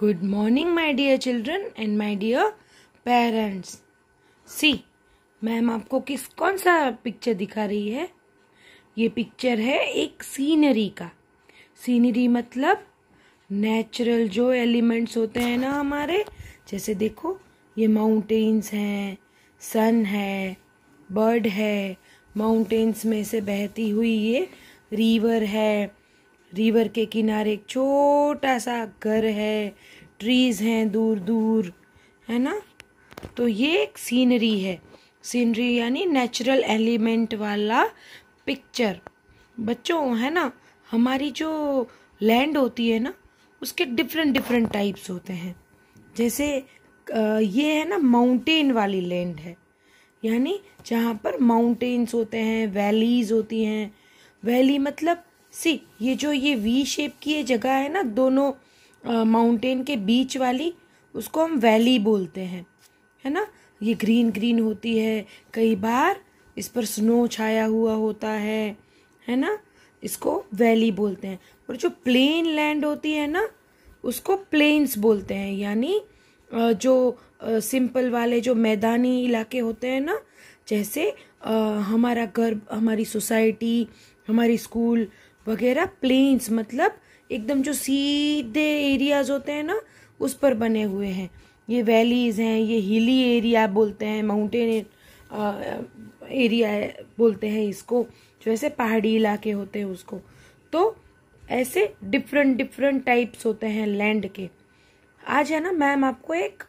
Good morning, my dear children and my dear parents. See, ma'am आपको किस कौन सा पिक्चर दिखा रही है ये पिक्चर है एक सीनरी का सीनरी मतलब नेचुरल जो एलिमेंट्स होते हैं ना हमारे जैसे देखो ये माउंटेन्स हैं सन है बर्ड है माउंटेन्स में से बहती हुई ये रिवर है रिवर के किनारे एक छोटा सा घर है ट्रीज हैं दूर दूर है ना तो ये एक सीनरी है सीनरी यानी नेचुरल एलिमेंट वाला पिक्चर बच्चों है ना हमारी जो लैंड होती है ना उसके डिफरेंट डिफरेंट टाइप्स होते हैं जैसे ये है ना माउंटेन वाली लैंड है यानी जहाँ पर माउंटेन्स होते हैं वैलीज होती हैं वैली मतलब सी ये जो ये वी शेप की ये जगह है ना दोनों माउंटेन के बीच वाली उसको हम वैली बोलते हैं है ना ये ग्रीन ग्रीन होती है कई बार इस पर स्नो छाया हुआ होता है है ना इसको वैली बोलते हैं और जो प्लेन लैंड होती है ना उसको प्लेन्स बोलते हैं यानी जो सिंपल वाले जो मैदानी इलाके होते हैं ना जैसे हमारा घर हमारी सोसाइटी हमारी स्कूल वगैरह प्लेन्स मतलब एकदम जो सीधे एरियाज होते हैं ना उस पर बने हुए हैं ये वैलीज हैं ये हिली एरिया बोलते हैं माउंटेन एरिया बोलते हैं इसको जो ऐसे पहाड़ी इलाके होते हैं उसको तो ऐसे डिफरेंट डिफरेंट टाइप्स होते हैं लैंड के आज है ना मैम आपको एक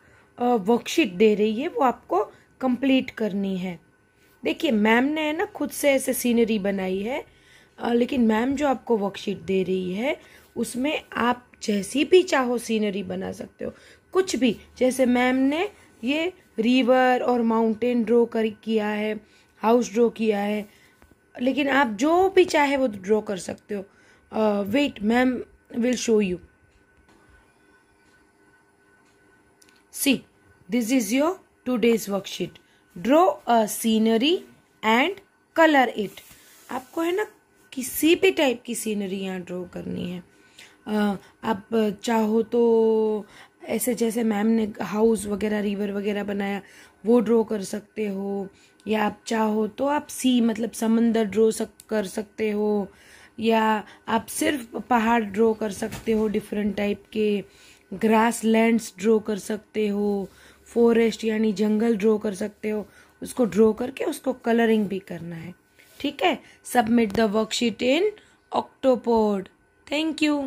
वर्कशीट दे रही है वो आपको कंप्लीट करनी है देखिए मैम ने है ना खुद से ऐसे सीनरी बनाई है लेकिन मैम जो आपको वर्कशीट दे रही है उसमें आप जैसी भी चाहो सीनरी बना सकते हो कुछ भी जैसे मैम ने ये रिवर और माउंटेन ड्रॉ कर किया है हाउस ड्रॉ किया है लेकिन आप जो भी चाहे वो ड्रॉ कर सकते हो wait ma'am will show you see this is your two days worksheet draw a scenery and colour it आपको है ना किसी भी टाइप की सीनरी यहाँ ड्रॉ करनी है आप चाहो तो ऐसे जैसे मैम ने हाउस वगैरह रिवर वगैरह बनाया वो ड्रॉ कर सकते हो या आप चाहो तो आप सी मतलब समंदर ड्रॉ सक कर सकते हो या आप सिर्फ पहाड़ ड्रॉ कर सकते हो डिफरेंट टाइप के ग्रास लैंड्स ड्रॉ कर सकते हो फॉरेस्ट यानी जंगल ड्रॉ कर सकते हो उसको ड्रॉ करके उसको कलरिंग भी करना है ठीक है submit the worksheet in Octopod thank you